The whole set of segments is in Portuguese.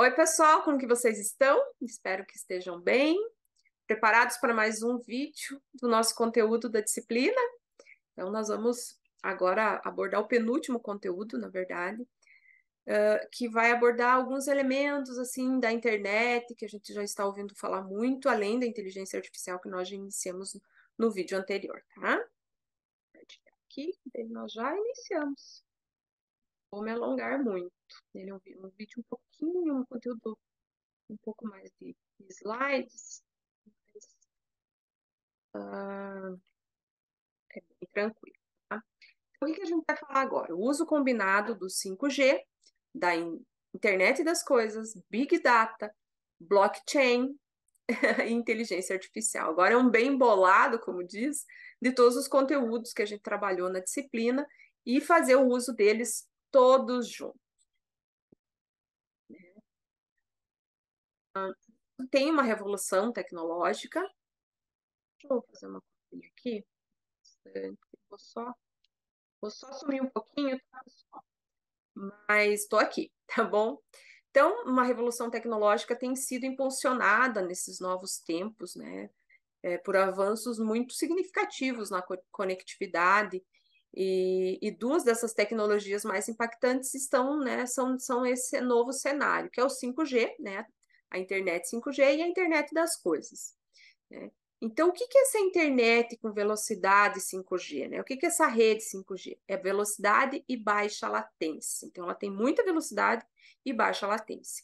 Oi, pessoal, como que vocês estão? Espero que estejam bem. Preparados para mais um vídeo do nosso conteúdo da disciplina? Então, nós vamos agora abordar o penúltimo conteúdo, na verdade, uh, que vai abordar alguns elementos, assim, da internet, que a gente já está ouvindo falar muito, além da inteligência artificial que nós já iniciamos no vídeo anterior, tá? Aqui, nós já iniciamos vou me alongar muito. Né? Ele é um, um vídeo um pouquinho, um conteúdo um pouco mais de slides, mas, uh, é bem tranquilo. Tá? Então, o que a gente vai falar agora? O uso combinado do 5G, da in internet das coisas, big data, blockchain e inteligência artificial. Agora é um bem bolado, como diz, de todos os conteúdos que a gente trabalhou na disciplina e fazer o uso deles todos juntos. Né? Ah, tem uma revolução tecnológica. Deixa eu fazer uma coisinha aqui. Vou só, vou só sumir um pouquinho, tá, Mas estou aqui, tá bom? Então, uma revolução tecnológica tem sido impulsionada nesses novos tempos, né? É, por avanços muito significativos na co conectividade e, e, duas dessas tecnologias mais impactantes estão, né, são, são esse novo cenário, que é o 5G, né, a internet 5G e a internet das coisas. Né? Então, o que, que é essa internet com velocidade 5G? Né? O que, que é essa rede 5G? É velocidade e baixa latência. Então, ela tem muita velocidade e baixa latência.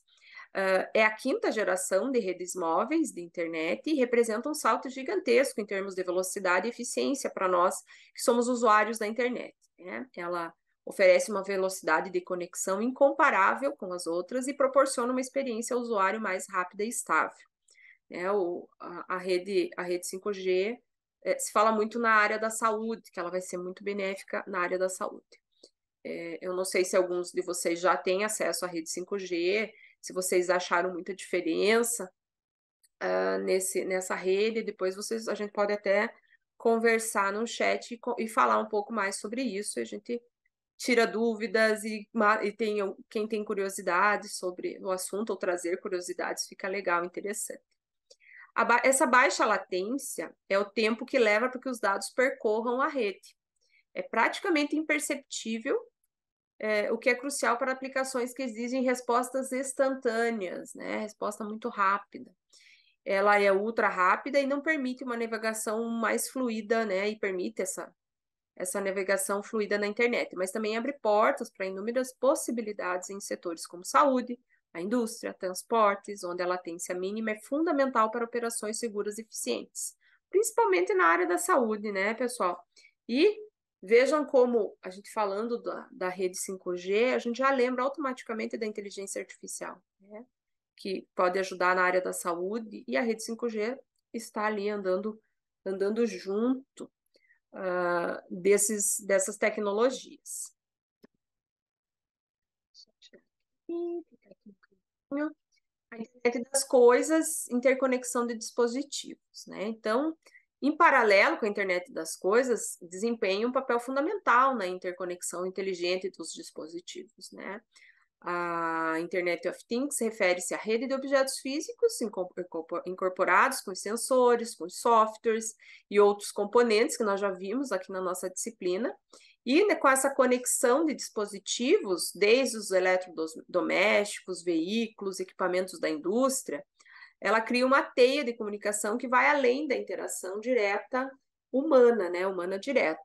Uh, é a quinta geração de redes móveis de internet e representa um salto gigantesco em termos de velocidade e eficiência para nós que somos usuários da internet. Né? Ela oferece uma velocidade de conexão incomparável com as outras e proporciona uma experiência ao usuário mais rápida e estável. Né? O, a, a, rede, a rede 5G é, se fala muito na área da saúde, que ela vai ser muito benéfica na área da saúde. É, eu não sei se alguns de vocês já têm acesso à rede 5G, se vocês acharam muita diferença uh, nesse, nessa rede. Depois vocês, a gente pode até conversar no chat e, e falar um pouco mais sobre isso. A gente tira dúvidas e, e tem, quem tem curiosidade sobre o assunto ou trazer curiosidades fica legal, interessante. essa baixa latência é o tempo que leva para que os dados percorram a rede. É praticamente imperceptível é, o que é crucial para aplicações que exigem respostas instantâneas, né? Resposta muito rápida. Ela é ultra rápida e não permite uma navegação mais fluida, né? E permite essa, essa navegação fluida na internet, mas também abre portas para inúmeras possibilidades em setores como saúde, a indústria, transportes, onde a latência mínima é fundamental para operações seguras e eficientes, principalmente na área da saúde, né, pessoal? E Vejam como a gente falando da, da rede 5G, a gente já lembra automaticamente da inteligência artificial, né? que pode ajudar na área da saúde, e a rede 5G está ali andando, andando junto uh, desses, dessas tecnologias. A internet é das coisas, interconexão de dispositivos, né? Então, em paralelo com a internet das coisas, desempenha um papel fundamental na interconexão inteligente dos dispositivos, né? A Internet of Things refere-se à rede de objetos físicos incorporados com os sensores, com os softwares e outros componentes que nós já vimos aqui na nossa disciplina. E né, com essa conexão de dispositivos, desde os eletrodomésticos, veículos, equipamentos da indústria, ela cria uma teia de comunicação que vai além da interação direta humana, né, humana direta.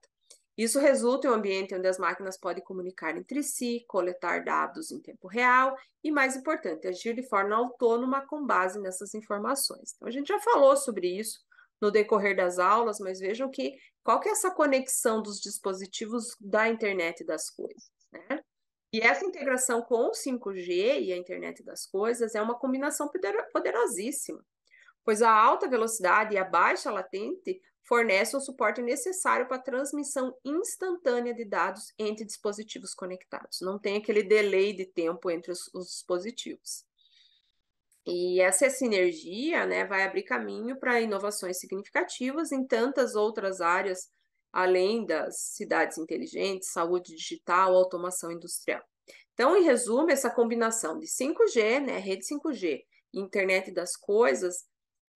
Isso resulta em um ambiente onde as máquinas podem comunicar entre si, coletar dados em tempo real e, mais importante, agir de forma autônoma com base nessas informações. Então, a gente já falou sobre isso no decorrer das aulas, mas vejam que qual que é essa conexão dos dispositivos da internet das coisas. E essa integração com o 5G e a internet das coisas é uma combinação poderosíssima, pois a alta velocidade e a baixa latente fornecem o suporte necessário para a transmissão instantânea de dados entre dispositivos conectados. Não tem aquele delay de tempo entre os, os dispositivos. E essa sinergia né, vai abrir caminho para inovações significativas em tantas outras áreas além das cidades inteligentes, saúde digital, automação industrial. Então, em resumo, essa combinação de 5G, né, rede 5G, e internet das coisas,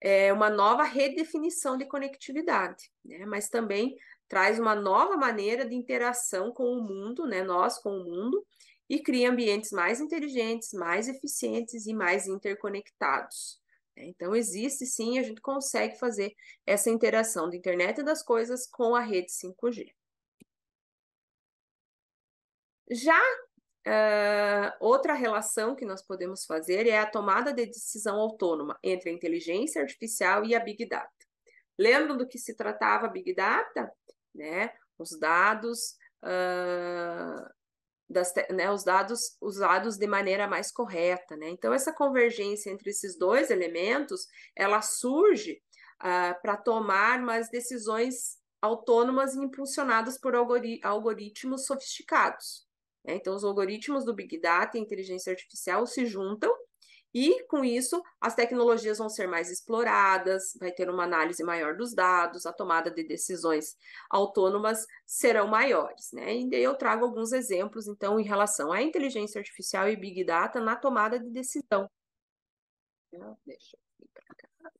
é uma nova redefinição de conectividade, né, mas também traz uma nova maneira de interação com o mundo, né, nós com o mundo, e cria ambientes mais inteligentes, mais eficientes e mais interconectados. Então, existe sim, a gente consegue fazer essa interação da internet das coisas com a rede 5G. Já uh, outra relação que nós podemos fazer é a tomada de decisão autônoma entre a inteligência artificial e a Big Data. Lembram do que se tratava a Big Data? Né? Os dados uh, das, né, os dados usados de maneira mais correta. Né? Então, essa convergência entre esses dois elementos, ela surge uh, ah, para tomar umas decisões autônomas e impulsionadas por algori algoritmos sofisticados. Né? Então, os algoritmos do Big Data e inteligência artificial se juntam e com isso, as tecnologias vão ser mais exploradas, vai ter uma análise maior dos dados, a tomada de decisões autônomas serão maiores, né? E daí eu trago alguns exemplos, então, em relação à inteligência artificial e Big Data na tomada de decisão. Né? Deixa eu ir para cá.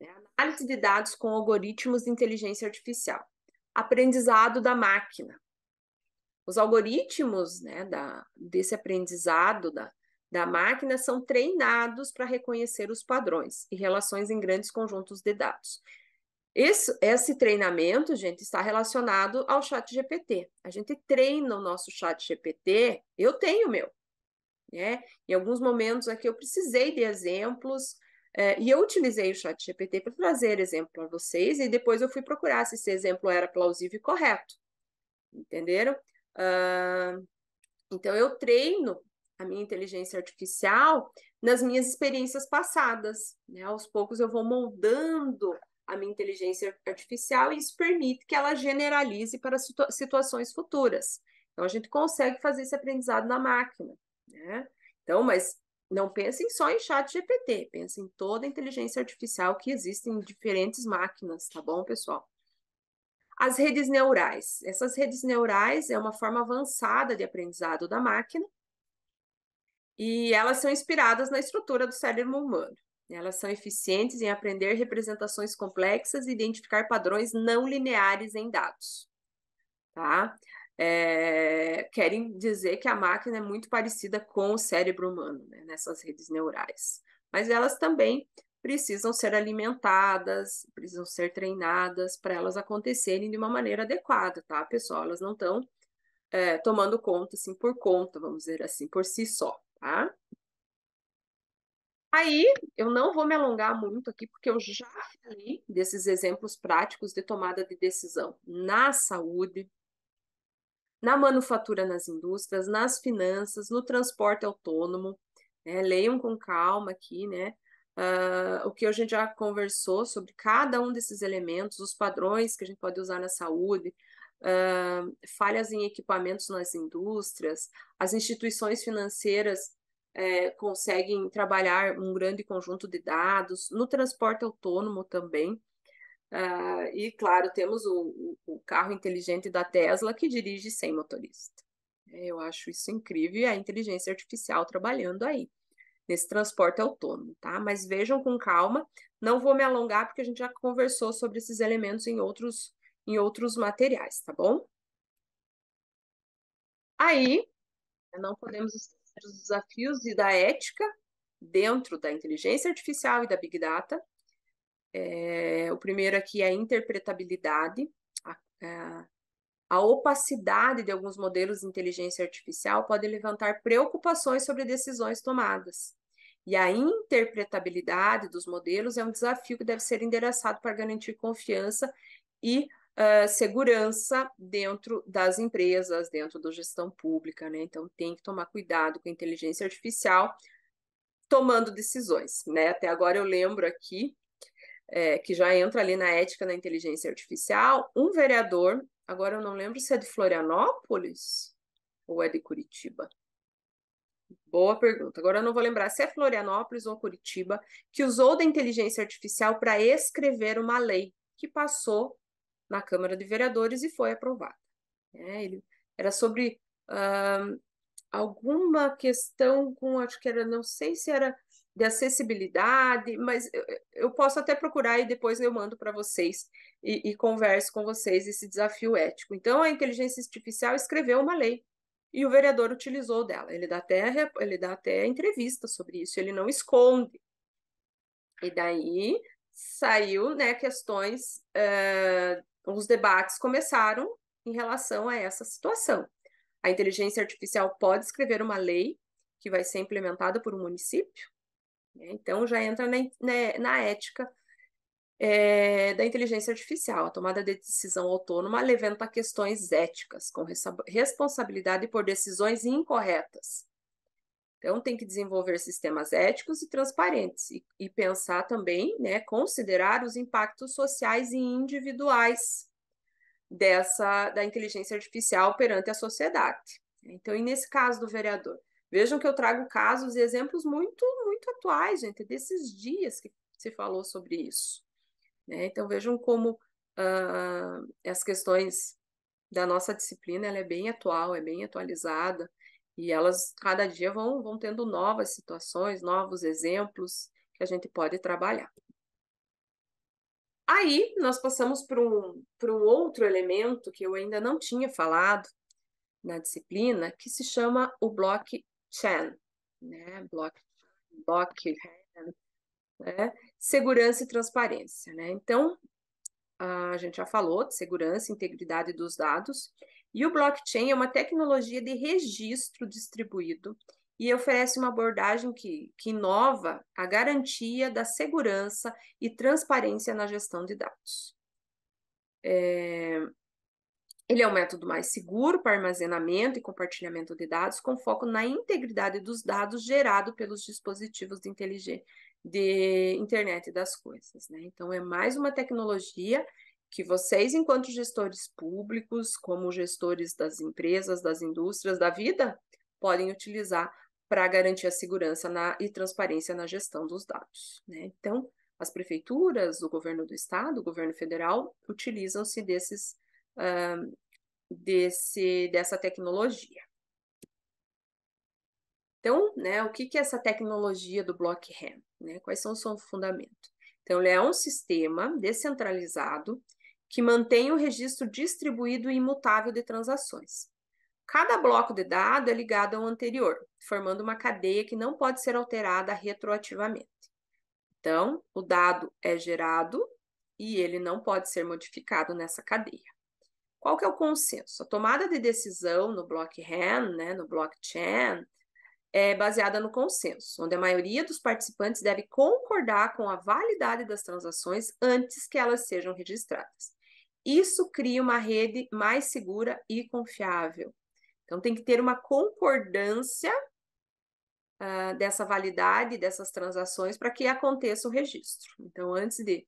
É, análise de dados com algoritmos de inteligência artificial. Aprendizado da máquina. Os algoritmos né, da, desse aprendizado da, da máquina são treinados para reconhecer os padrões e relações em grandes conjuntos de dados. Esse, esse, treinamento, gente, está relacionado ao chat GPT. A gente treina o nosso chat GPT, eu tenho o meu. Né? Em alguns momentos aqui eu precisei de exemplos é, e eu utilizei o chat GPT para trazer exemplo para vocês e depois eu fui procurar se esse exemplo era plausível e correto. Entenderam? Uh, então eu treino a minha inteligência artificial nas minhas experiências passadas. Né? Aos poucos eu vou moldando a minha inteligência artificial e isso permite que ela generalize para situa situações futuras. Então a gente consegue fazer esse aprendizado na máquina. Né? Então, mas não pensem só em chat GPT, pensem em toda a inteligência artificial que existe em diferentes máquinas, tá bom, pessoal? As redes neurais. Essas redes neurais é uma forma avançada de aprendizado da máquina e elas são inspiradas na estrutura do cérebro humano. Elas são eficientes em aprender representações complexas e identificar padrões não lineares em dados. Tá? É, querem dizer que a máquina é muito parecida com o cérebro humano, né, nessas redes neurais. Mas elas também precisam ser alimentadas, precisam ser treinadas para elas acontecerem de uma maneira adequada, tá, pessoal? Elas não estão é, tomando conta, assim, por conta, vamos dizer assim, por si só tá? Aí, eu não vou me alongar muito aqui, porque eu já falei desses exemplos práticos de tomada de decisão na saúde, na manufatura nas indústrias, nas finanças, no transporte autônomo. Né? Leiam com calma aqui, né? Uh, o que a gente já conversou sobre cada um desses elementos, os padrões que a gente pode usar na saúde, uh, falhas em equipamentos nas indústrias, as instituições financeiras é, conseguem trabalhar um grande conjunto de dados, no transporte autônomo também. Uh, e, claro, temos o, o, carro inteligente da Tesla que dirige sem motorista. É, eu acho isso incrível e a inteligência artificial trabalhando aí, nesse transporte autônomo, tá? Mas vejam com calma, não vou me alongar porque a gente já conversou sobre esses elementos em outros em outros materiais, tá bom? Aí, não podemos esquecer os desafios e da ética dentro da inteligência artificial e da Big Data. É, o primeiro aqui é a interpretabilidade, a, a, é, a opacidade de alguns modelos de inteligência artificial pode levantar preocupações sobre decisões tomadas. E a interpretabilidade dos modelos é um desafio que deve ser endereçado para garantir confiança e é, segurança dentro das empresas, dentro da gestão pública, né? Então tem que tomar cuidado com a inteligência artificial tomando decisões, né? Até agora eu lembro aqui é, que já entra ali na ética da inteligência artificial, um vereador, agora eu não lembro se é de Florianópolis ou é de Curitiba. Boa pergunta. Agora eu não vou lembrar se é Florianópolis ou Curitiba, que usou da inteligência artificial para escrever uma lei que passou na Câmara de Vereadores e foi aprovada. É, ele, era sobre uh, alguma questão com, acho que era, não sei se era de acessibilidade, mas eu, eu posso até procurar e depois eu mando para vocês e, e converso com vocês esse desafio ético. Então, a inteligência artificial escreveu uma lei e o vereador utilizou dela. Ele dá até, ele dá até entrevista sobre isso, ele não esconde. E daí saiu né, questões uh, os debates começaram em relação a essa situação. A inteligência artificial pode escrever uma lei que vai ser implementada por um município, né? então já entra na, na, né, na ética é, da inteligência artificial. A tomada de decisão autônoma levanta questões éticas, com responsabilidade por decisões incorretas. Então, tem que desenvolver sistemas éticos e transparentes e, e pensar também, né, considerar os impactos sociais e individuais dessa da inteligência artificial perante a sociedade. Então, e nesse caso do vereador, vejam que eu trago casos e exemplos muito, muito atuais, gente, desses dias que se falou sobre isso. Né? Então, vejam como uh, as questões da nossa disciplina ela é bem atual, é bem atualizada. E elas, cada dia, vão, vão tendo novas situações, novos exemplos que a gente pode trabalhar. Aí, nós passamos para um, um outro elemento que eu ainda não tinha falado na disciplina, que se chama o blockchain, né? Block, blockchain, né? Segurança e transparência, né? Então, a gente já falou de segurança, integridade dos dados, e o blockchain é uma tecnologia de registro distribuído e oferece uma abordagem que, que inova a garantia da segurança e transparência na gestão de dados. É... Ele é um método mais seguro para armazenamento e compartilhamento de dados, com foco na integridade dos dados gerados pelos dispositivos de, de internet das coisas. Né? Então, é mais uma tecnologia que vocês, enquanto gestores públicos, como gestores das empresas, das indústrias, da vida, podem utilizar para garantir a segurança na, e transparência na gestão dos dados. Né? Então, as prefeituras, o governo do estado, o governo federal, utilizam-se desses desse, dessa tecnologia. Então, né, o que, que é essa tecnologia do blockchain? Né? Quais são os seus fundamentos? Então, ele é um sistema descentralizado que mantém o registro distribuído e imutável de transações. Cada bloco de dado é ligado ao anterior, formando uma cadeia que não pode ser alterada retroativamente. Então, o dado é gerado e ele não pode ser modificado nessa cadeia. Qual que é o consenso? A tomada de decisão no blockchain, né, no blockchain, é baseada no consenso, onde a maioria dos participantes deve concordar com a validade das transações antes que elas sejam registradas. Isso cria uma rede mais segura e confiável. Então, tem que ter uma concordância uh, dessa validade dessas transações para que aconteça o registro. Então, antes de,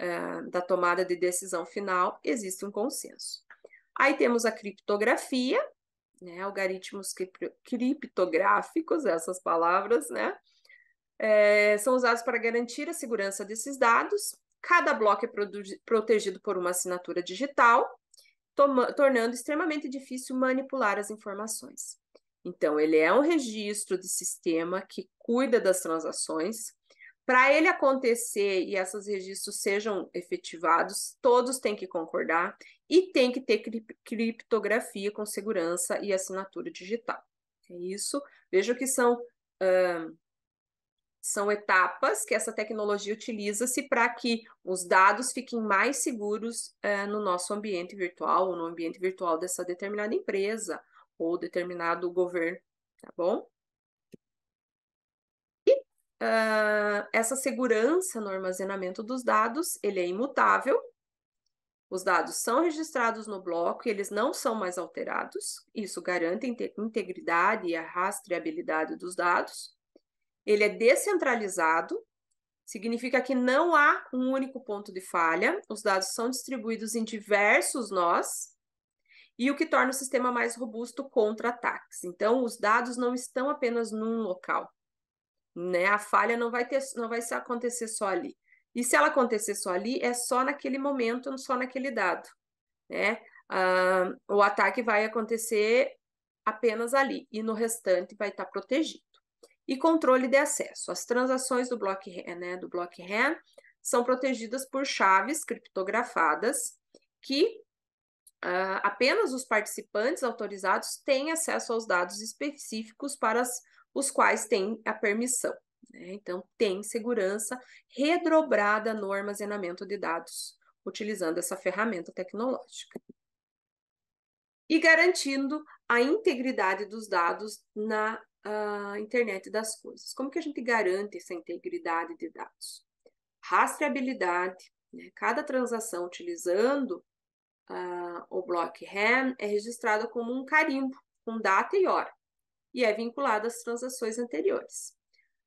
uh, da tomada de decisão final, existe um consenso. Aí temos a criptografia, né, algoritmos criptográficos, essas palavras, né, é, são usados para garantir a segurança desses dados Cada bloco é protegido por uma assinatura digital, tornando extremamente difícil manipular as informações. Então, ele é um registro de sistema que cuida das transações. Para ele acontecer e esses registros sejam efetivados, todos têm que concordar e tem que ter criptografia com segurança e assinatura digital. É isso. Vejo que são uh, são etapas que essa tecnologia utiliza-se para que os dados fiquem mais seguros eh, no nosso ambiente virtual, ou no ambiente virtual dessa determinada empresa ou determinado governo, tá bom? E uh, essa segurança no armazenamento dos dados, ele é imutável. Os dados são registrados no bloco e eles não são mais alterados. Isso garante a integridade e a rastreabilidade dos dados ele é descentralizado, significa que não há um único ponto de falha, os dados são distribuídos em diversos nós, e o que torna o sistema mais robusto contra ataques. Então, os dados não estão apenas num local, né? A falha não vai ter, não vai acontecer só ali. E se ela acontecer só ali, é só naquele momento, só naquele dado, né? Ah, o ataque vai acontecer apenas ali e no restante vai estar protegido e controle de acesso. As transações do blockchain, né, do blockchain são protegidas por chaves criptografadas que uh, apenas os participantes autorizados têm acesso aos dados específicos para as, os quais têm a permissão. Né? Então, tem segurança redobrada no armazenamento de dados, utilizando essa ferramenta tecnológica. E garantindo a integridade dos dados na uh, internet das coisas. Como que a gente garante essa integridade de dados? Rastreabilidade, né? cada transação utilizando uh, o block RAM é registrada como um carimbo, com data e hora, e é vinculada às transações anteriores.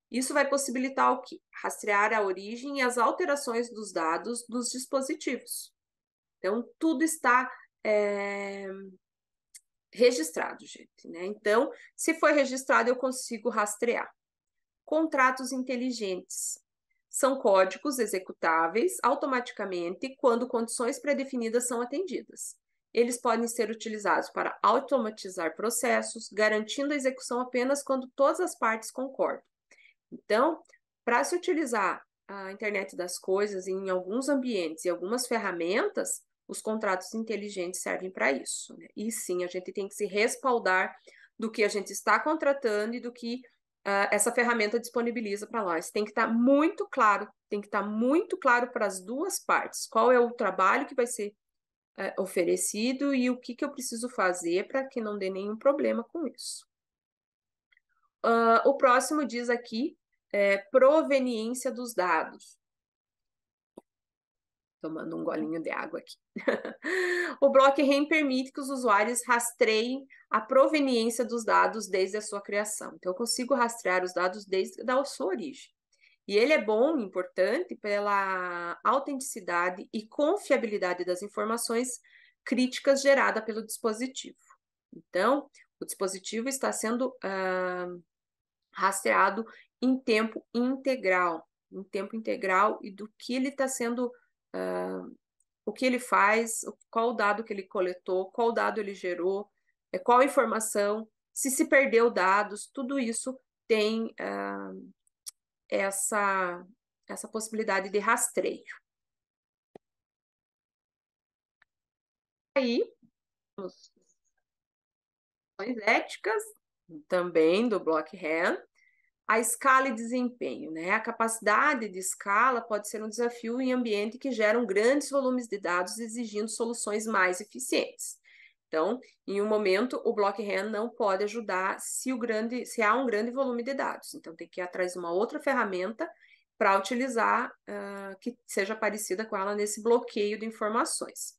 Isso vai possibilitar o quê? Rastrear a origem e as alterações dos dados dos dispositivos. Então, tudo está é, registrado, gente. Né? Então, se foi registrado, eu consigo rastrear. Contratos inteligentes são códigos executáveis automaticamente quando condições pré-definidas são atendidas. Eles podem ser utilizados para automatizar processos, garantindo a execução apenas quando todas as partes concordam. Então, para se utilizar a internet das coisas em alguns ambientes e algumas ferramentas, os contratos inteligentes servem para isso. Né? E sim, a gente tem que se respaldar do que a gente está contratando e do que uh, essa ferramenta disponibiliza para nós. Tem que estar tá muito claro, tem que estar tá muito claro para as duas partes. Qual é o trabalho que vai ser uh, oferecido e o que, que eu preciso fazer para que não dê nenhum problema com isso. Uh, o próximo diz aqui é, proveniência dos dados. Tomando um golinho de água aqui. o blockchain permite que os usuários rastreiem a proveniência dos dados desde a sua criação. Então, eu consigo rastrear os dados desde da sua origem. E ele é bom, importante, pela autenticidade e confiabilidade das informações críticas geradas pelo dispositivo. Então, o dispositivo está sendo uh, rastreado em tempo integral, em tempo integral e do que ele está sendo uh, o que ele faz, qual o dado que ele coletou, qual dado ele gerou, é, qual informação, se se perdeu dados, tudo isso tem uh, essa, essa possibilidade de rastreio. Aí, as éticas, também do Blockhand, a escala e desempenho. Né? A capacidade de escala pode ser um desafio em ambiente que geram grandes volumes de dados, exigindo soluções mais eficientes. Então, em um momento, o Blockhan não pode ajudar se, grande, se, há um grande volume de dados. Então, tem que ir atrás de uma outra ferramenta para utilizar uh, que seja parecida com ela nesse bloqueio de informações.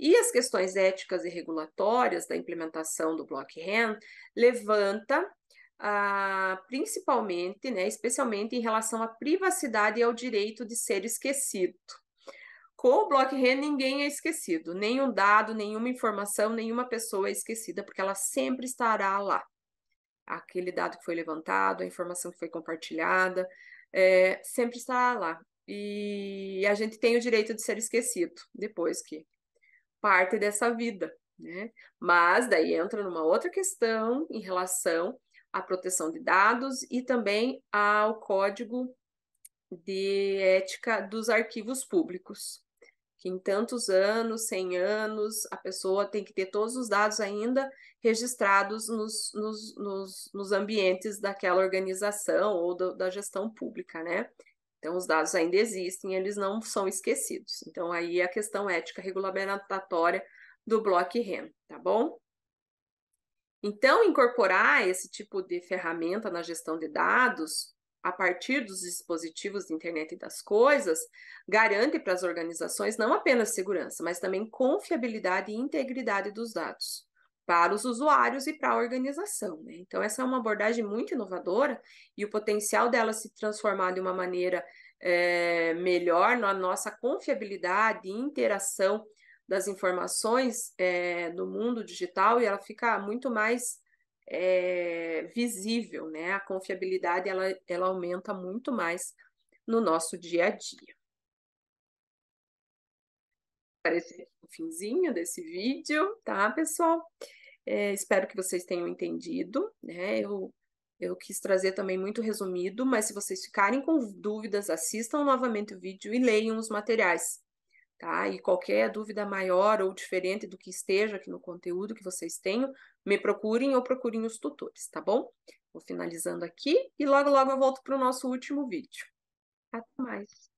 E as questões éticas e regulatórias da implementação do Blockhan levanta ah, principalmente, né, especialmente em relação à privacidade e ao direito de ser esquecido. Com o blockchain, ninguém é esquecido, nenhum dado, nenhuma informação, nenhuma pessoa é esquecida, porque ela sempre estará lá. Aquele dado que foi levantado, a informação que foi compartilhada, é, sempre estará lá. E a gente tem o direito de ser esquecido depois que parte dessa vida, né? Mas daí entra numa outra questão em relação a proteção de dados e também ao Código de Ética dos Arquivos Públicos, que em tantos anos, 100 anos, a pessoa tem que ter todos os dados ainda registrados nos, nos, nos, nos ambientes daquela organização ou do, da gestão pública, né? Então, os dados ainda existem, eles não são esquecidos. Então, aí a questão ética regulamentatória do blockchain, tá bom? Então, incorporar esse tipo de ferramenta na gestão de dados a partir dos dispositivos de internet e das coisas, garante para as organizações não apenas segurança, mas também confiabilidade e integridade dos dados para os usuários e para a organização. Né? Então, essa é uma abordagem muito inovadora e o potencial dela se transformar de uma maneira é, melhor na nossa confiabilidade e interação das informações é, no mundo digital e ela fica muito mais é, visível, né? A confiabilidade ela, ela aumenta muito mais no nosso dia a dia. Parece o finzinho desse vídeo, tá, pessoal? É, espero que vocês tenham entendido, né? Eu, eu quis trazer também muito resumido, mas se vocês ficarem com dúvidas, assistam novamente o vídeo e leiam os materiais tá? E qualquer dúvida maior ou diferente do que esteja aqui no conteúdo que vocês tenham, me procurem ou procurem os tutores, tá bom? Vou finalizando aqui e logo, logo eu volto para o nosso último vídeo. Até mais!